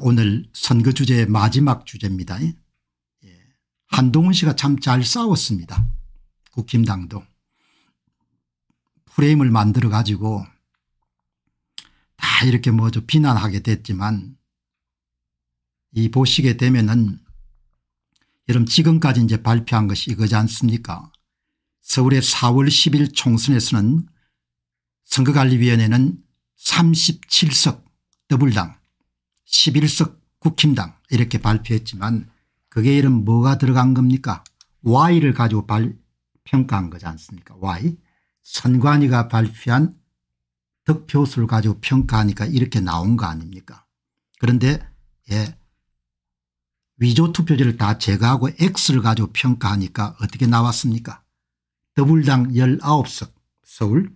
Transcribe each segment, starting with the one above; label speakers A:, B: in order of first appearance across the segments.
A: 오늘 선거 주제의 마지막 주제입니다. 예. 한동훈 씨가 참 잘 싸웠습니다. 국힘당도. 프레임을 만들어 가지고 다 이렇게 뭐좀 비난하게 됐지만 이 보시게 되면은 여러분 지금까지 이제 발표한 것이 이거지 않습니까 서울의 4월 10일 총선에서는 선거관리위원회는 37석 더블당 11석 국힘당 이렇게 발표했지만 그게 이름 뭐가 들어간 겁니까 y를 가지고 발, 평가한 거지 않습니까 y. 선관위가 발표한 득표수를 가지고 평가하니까 이렇게 나온 거 아닙니까 그런데 예. 위조 투표지를 다 제거하고 X를 가지고 평가하니까 어떻게 나왔습니까 더불당 19석 서울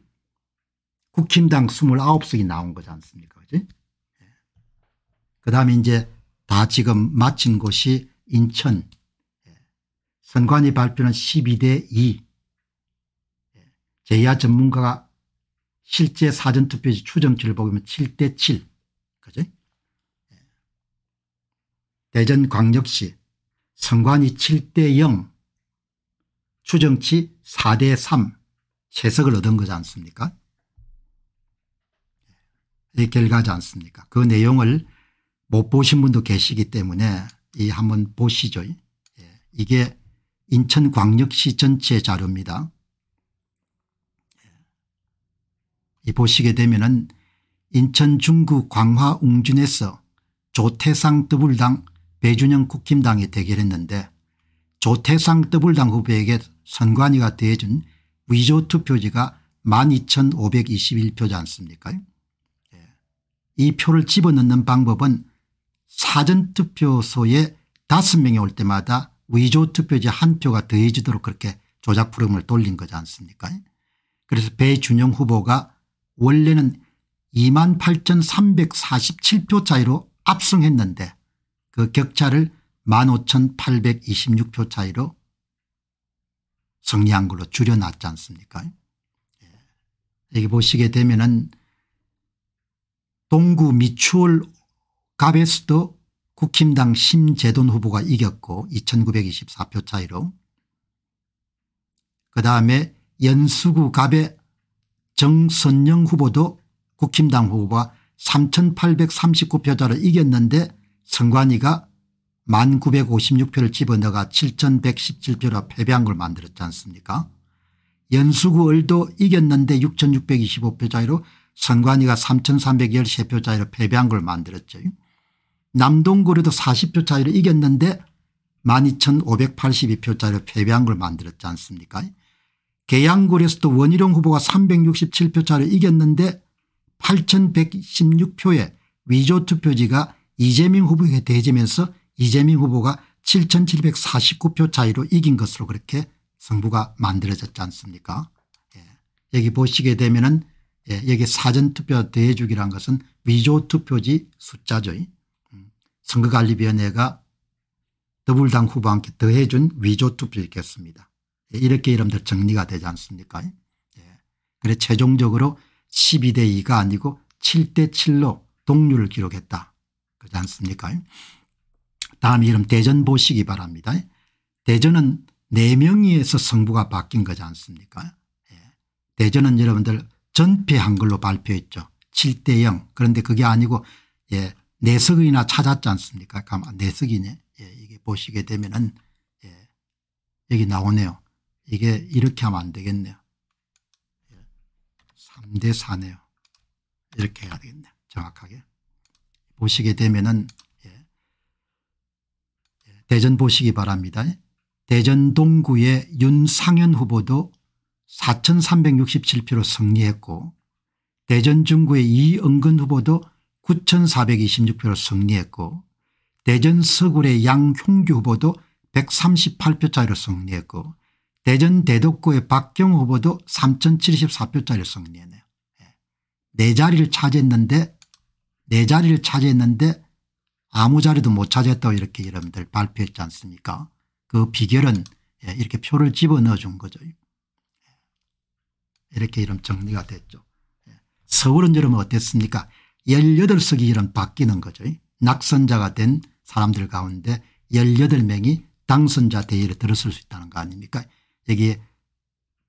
A: 국힘당 29석이 나온 거지 않습니까 그지 그다음에 이제 다 지금 마친 곳이 인천 선관위 발표는 12대 2 제야 전문가가 실제 사전투표지 추정치를 보면 7대 7 그죠? 대전광역시 선관위 7대 0 추정치 4대 3 채석을 얻은 거지 않습니까? 이 결과지 않습니까? 그 내용을 못 보신 분도 계시기 때문에 이 한번 보시죠. 예. 이게 인천광역시 전체 자료입니다. 예. 이 보시게 되면은 인천 중구 광화 웅준에서 조태상 더블당 배준영 국힘당이 대결했는데 조태상 더블당 후보에게 선관위가 대해준 위조 투표지가 12,521표지 않습니까? 예. 이 표를 집어넣는 방법은 사전투표소에 다섯 명이 올 때마다 위조투표지 한 표가 더해지도록 그렇게 조작 프로그램을 돌린 거지 않습니까 그래서 배준영 후보가 원래는 2만 8,347표 차이로 압승했는데 그 격차를 15,826표 차이로 승리한 걸로 줄여놨지 않습니까 예. 여기 보시게 되면 은 동구 미추홀 갑에서도 국힘당 심재돈 후보가 이겼고 2924표 차이로 그다음에 연수구 갑의 정선영 후보도 국힘당 후보가 3 8 3 9표 차로 이겼는데 선관위가 1956표를 집어넣어가 7117표로 패배한 걸 만들었지 않습니까 연수구 을도 이겼는데 6625표 차이로 선관위가 3313표 차이로 패배한 걸 만들었죠. 남동구에도 40표 차이로 이겼는데 12,582표 차이로 패배한 걸 만들었지 않습니까 계양구에서도 원희룡 후보가 367표 차로 이겼는데 8116표의 위조투표지가 이재명 후보에게 대지면서 이재명 후보가 7749표 차이로 이긴 것으로 그렇게 승부가 만들어졌지 않습니까 예. 여기 보시게 되면 은 예. 여기 사전투표 대주기란 것은 위조투표지 숫자죠 선거관리위원회가 더불당 후보한테 더해준 위조투표 있겠습니다. 예, 이렇게 이름들 정리가 되지 않습니까 예. 그래 최종적으로 12대 2가 아니고 7대 7로 동률을 기록했다. 그렇지 않습니까 예. 다음 이름 대전 보시기 바랍니다. 대전은 4명이에서 성부가 바뀐 거지 않습니까 대전은 여러분들 전패한 걸로 발표했죠. 7대 0 그런데 그게 아니고 예, 내석이나 찾았지 않습니까? 가만 내석이네. 예, 이게 보시게 되면은 예, 여기 나오네요. 이게 이렇게 하면 안 되겠네요. 3대 예, 4네요. 이렇게 해야 되겠네요. 정확하게. 보시게 되면은 예, 예, 대전 보시기 바랍니다. 대전 동구의 윤상현 후보도 4367표로 승리했고 대전 중구의 이은근 후보도 9,426표로 승리했고 대전 서구의 양흉규 후보도 138표 짜리로 승리했고 대전 대덕구의 박경 후보도 3,074표 짜리로 승리했네요. 예. 네 자리를 차지했는데 네 자리를 차지했는데 아무 자리도 못 차지했다고 이렇게 여러분들 발표했지 않습니까 그 비결은 예, 이렇게 표를 집어넣어 준 거죠. 예. 이렇게 이름 정리가 됐죠. 서울은 여러분 어땠습니까 18석이 바뀌는 거죠. 낙선자가 된 사람들 가운데 18명이 당선자 대회를 들었을 수 있다는 거 아닙니까 여기에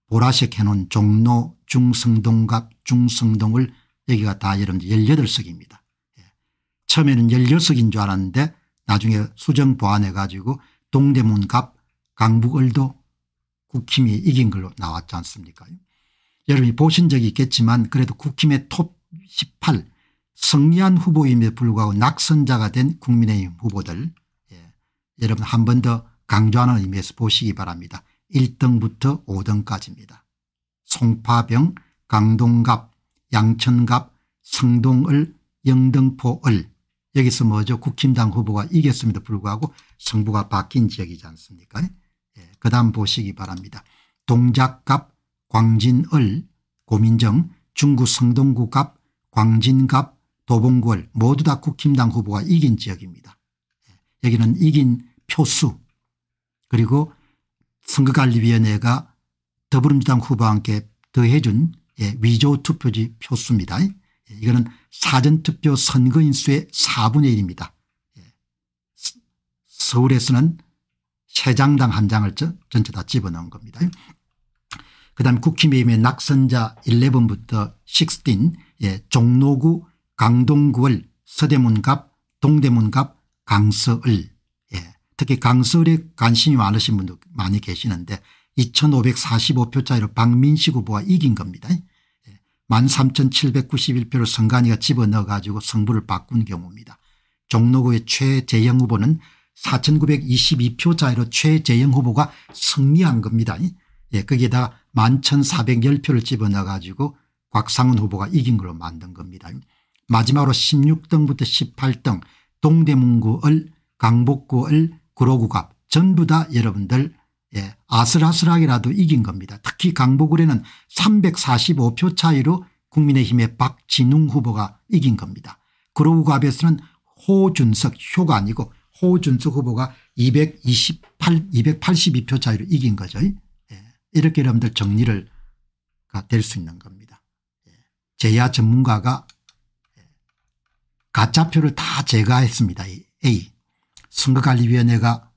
A: 보라색 해놓은 종로 중성동갑 중성동을 여기가 다 여러분들 18석입니다. 예. 처음에는 16석인 줄 알았는데 나중에 수정 보완해 가지고 동대문갑 강북을도 국힘이 이긴 걸로 나왔지 않습니까 여러분이 보신 적이 있겠지만 그래도 국힘의 톱18 승리한 후보임에 불구하고 낙선자가 된 국민의힘 후보들 예. 여러분 한 번 더 강조하는 의미에서 보시기 바랍니다. 1등부터 5등까지입니다. 송파병, 강동갑, 양천갑, 성동을, 영등포을 여기서 뭐죠 국힘당 후보가 이겼음에도 불구하고 승부가 바뀐 지역이지 않습니까 예. 그 다음 보시기 바랍니다. 동작갑, 광진을, 고민정, 중구 성동구갑, 광진갑, 도봉골 모두 다 국힘당 후보가 이긴 지역입니다. 여기는 이긴 표수 그리고 선거관리위원회가 더불어민주당 후보와 함께 더해준 예, 위조 투표지 표수입니다. 예, 이거는 사전투표 선거인 수의 4분의 1입니다. 예, 서울에서는 세장당한 장을 전체 다 집어넣은 겁니다. 그 다음 국힘의 낙선자 11부터 16 예, 종로구 강동구을 서대문갑 동대문갑 강서을 예. 특히 강서을에 관심이 많으신 분들 많이 계시는데 2545표짜리로 박민식 후보가 이긴 겁니다. 13,791표를 예. 선관위가 집어넣어 가지고 성부를 바꾼 경우입니다. 종로구의 최재영 후보는 4,922표 차이로 최재영 후보가 승리한 겁니다. 예, 거기에다가 11,410표를 집어넣어 가지고 곽상훈 후보가 이긴 걸로 만든 겁니다. 마지막으로 16등부터 18등 동대문구을 강북구을 구로구갑 전부 다 여러분들 예, 아슬아슬하게라도 이긴 겁니다. 특히 강북구에는 345표 차이로 국민의힘의 박진웅 후보가 이긴 겁니다. 구로구갑에서는 호준석 효가 아니고 호준석 후보가 228, 282표 차이로 이긴 거죠. 예, 이렇게 여러분들 정리를 될 수 있는 겁니다. 예, 제야 전문가가 가짜표를 다 제거했습니다. A. 선거관리위원회가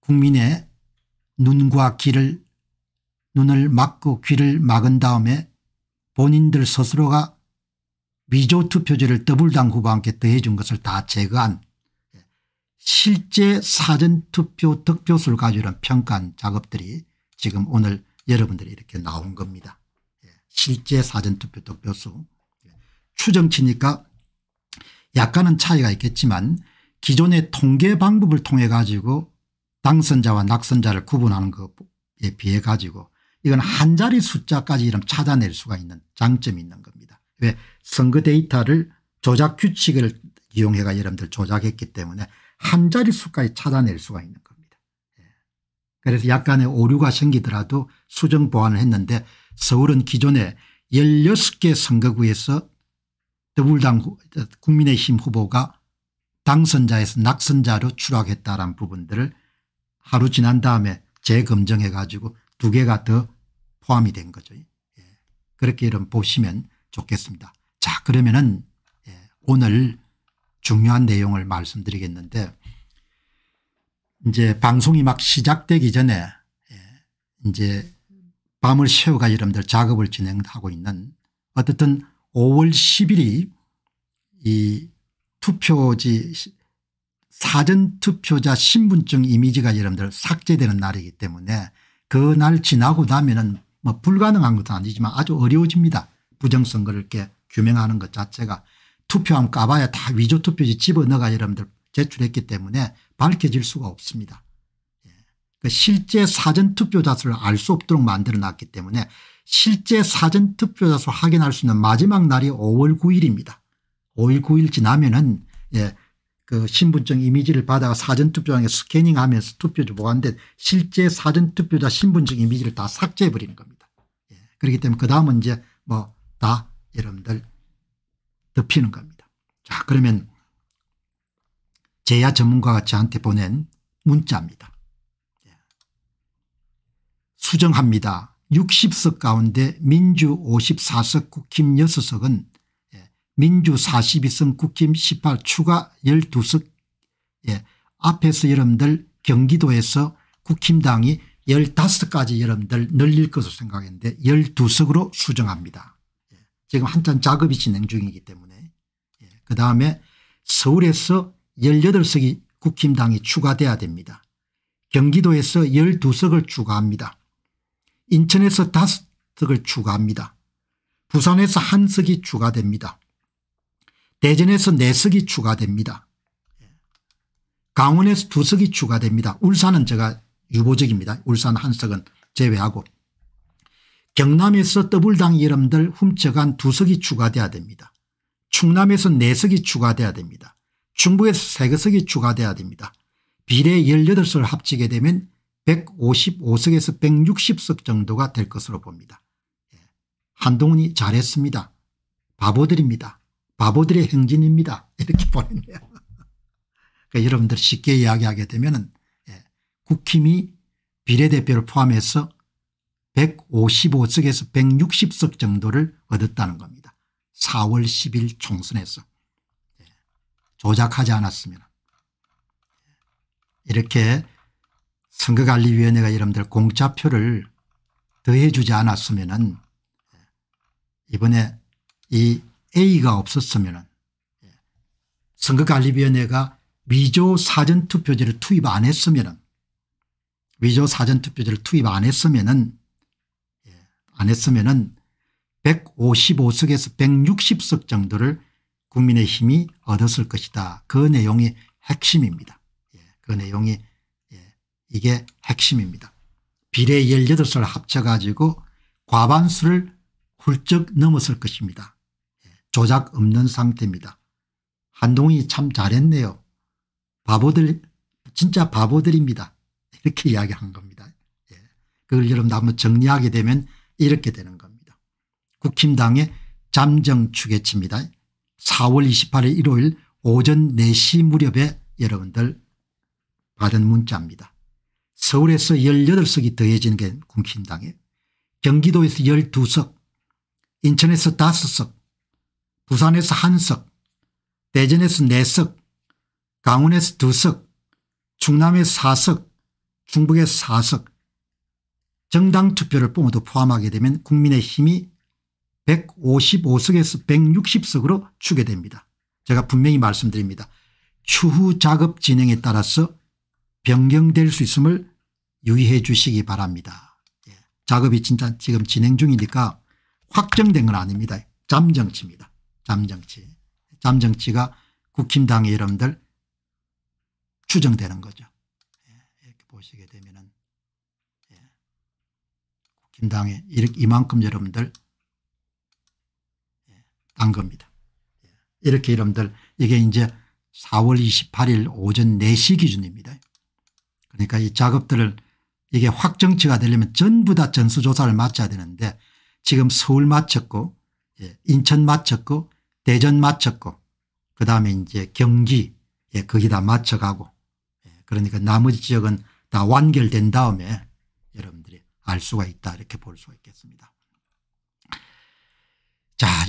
A: 국민의 눈과 귀를 눈을 막고 귀를 막은 다음에 본인들 스스로가 위조 투표제를 더블당 후보한테 더해준 것을 다 제거한 실제 사전투표 득표수를 가지고 평가한 작업들이 지금 오늘 여러분들이 이렇게 나온 겁니다. 예, 실제 사전투표 득표수 추정치니까 약간은 차이가 있겠지만 기존의 통계 방법을 통해 가지고 당선자와 낙선자를 구분하는 것에 비해 가지고 이건 한 자리 숫자까지 이런 찾아낼 수가 있는 장점이 있는 겁니다. 왜 선거 데이터를 조작 규칙을 이용해가 여러분들 조작했기 때문에 한 자리 수까지 찾아낼 수가 있는 겁니다. 예. 그래서 약간의 오류가 생기더라도 수정 보완을 했는데 서울은 기존에 16개 선거구에서 더불당 국민의힘 후보가 당선자에서 낙선자로 추락했다라는 부분들을 하루 지난 다음에 재검증해 가지고 두 개가 더 포함이 된 거죠. 예. 그렇게 좀 보시면 좋겠습니다. 자 그러면은 예. 오늘 중요한 내용을 말씀드리겠는데 이제 방송이 막 시작되기 전에 예. 이제 밤을 새워가 여러분들 작업을 진행하고 있는 어떻든 5월 10일이 이 투표지 사전투표자 신분증 이미지가 여러분들 삭제되는 날이기 때문에 그 날 지나고 나면은 뭐 불가능한 것은 아니지만 아주 어려워집니다. 부정선거를 이렇게 규명하는 것 자체가 투표함 까봐야 다 위조투표지 집어넣어가 여러분들 제출했기 때문에 밝혀질 수가 없습니다. 예. 그 실제 사전투표자수를 알 수 없도록 만들어놨기 때문에 실제 사전투표자수 확인할 수 있는 마지막 날이 5월 9일입니다. 5월 9일 지나면은 예, 그 신분증 이미지를 받아 사전투표장에 스캐닝하면서 투표지 보관된 실제 사전투표자 신분증 이미지를 다 삭제해버리는 겁니다. 예, 그렇기 때문에 그 다음은 이제 뭐 다 여러분들 덮히는 겁니다. 자 그러면 제야 전문가가 저한테 보낸 문자입니다. 예. 수정합니다. 60석 가운데 민주 54석 국힘 6석은 예, 민주 42석 국힘 18 추가 12석 예. 앞에서 여러분들 경기도에서 국힘당이 15까지 여러분들 늘릴 것으로 생각했는데 12석으로 수정합니다. 예. 지금 한참 작업이 진행 중이기 때문에 예. 그다음에 서울에서 18석이 국힘당이 추가돼야 됩니다. 경기도에서 12석을 추가합니다. 인천에서 다섯 석을 추가합니다. 부산에서 한 석이 추가됩니다. 대전에서 네 석이 추가됩니다. 강원에서 두 석이 추가됩니다. 울산은 제가 유보적입니다. 울산 한 석은 제외하고 경남에서 더블당 여러분들 훔쳐간 두 석이 추가돼야 됩니다. 충남에서 네 석이 추가돼야 됩니다. 충북에서세 석이 추가돼야 됩니다. 비례 18석을 합치게 되면 155석에서 160석 정도가 될 것으로 봅니다. 예. 한동훈이 잘했습니다. 바보들입니다. 바보들의 행진입니다. 이렇게 보냈네요. 그러니까 여러분들 쉽게 이야기하게 되면 예, 국힘이 비례대표를 포함해서 155석에서 160석 정도를 얻었다는 겁니다. 4월 10일 총선에서 예. 조작하지 않았으면 예. 이렇게 선거관리위원회가 여러분들 공짜표를 더해 주지 않았으면 은 이번에 이 A가 없었으면 은 선거관리위원회가 위조 사전투표지를 투입 안 했으면 은 위조 사전투표지를 투입 안 했으면은 안 했으면은 155석에서 예, 160석 정도를 국민의힘이 얻었을 것이다. 그 내용이 핵심입니다. 예, 그 내용이 이게 핵심입니다. 비례 18설 합쳐가지고 과반수를 훌쩍 넘었을 것입니다. 예, 조작 없는 상태입니다. 한동이참 잘했네요. 바보들 진짜 바보들입니다. 이렇게 이야기한 겁니다. 예, 그걸 여러분 한번 정리하게 되면 이렇게 되는 겁니다. 국힘당의 잠정 추계치입니다. 4월 28일 일요일 오전 4시 무렵에 여러분들 받은 문자입니다. 서울에서 18석이 더해지는 게군킨당에 경기도에서 12석, 인천에서 5석, 부산에서 1석, 대전에서 4석, 강원에서 2석, 충남에 4석, 중북에 4석, 정당 투표를 뽕어도 포함하게 되면 국민의힘이 155석에서 160석으로 추게 됩니다. 제가 분명히 말씀드립니다. 추후 작업 진행에 따라서 변경될 수 있음을 유의해 주시기 바랍니다. 예. 작업이 진짜 지금 진행 중이니까 확정된 건 아닙니다. 잠정치입니다. 잠정치. 잠정치가 국힘당의 여러분들 추정되는 거죠. 예. 이렇게 보시게 되면은 예. 국힘당의 이렇게 이만큼 여러분들 간 예. 겁니다. 예. 이렇게 여러분들 이게 이제 4월 28일 오전 4시 기준입니다. 그러니까 이 작업들을 이게 확정치가 되려면 전부 다 전수조사를 마쳐야 되는데 지금 서울 마쳤고 예, 인천 마쳤고 대전 마쳤고 그다음에 이제 경기 예, 거기다 맞춰가고 예, 그러니까 나머지 지역은 다 완결된 다음에 여러분들이 알 수가 있다 이렇게 볼 수가 있겠습니다. 자,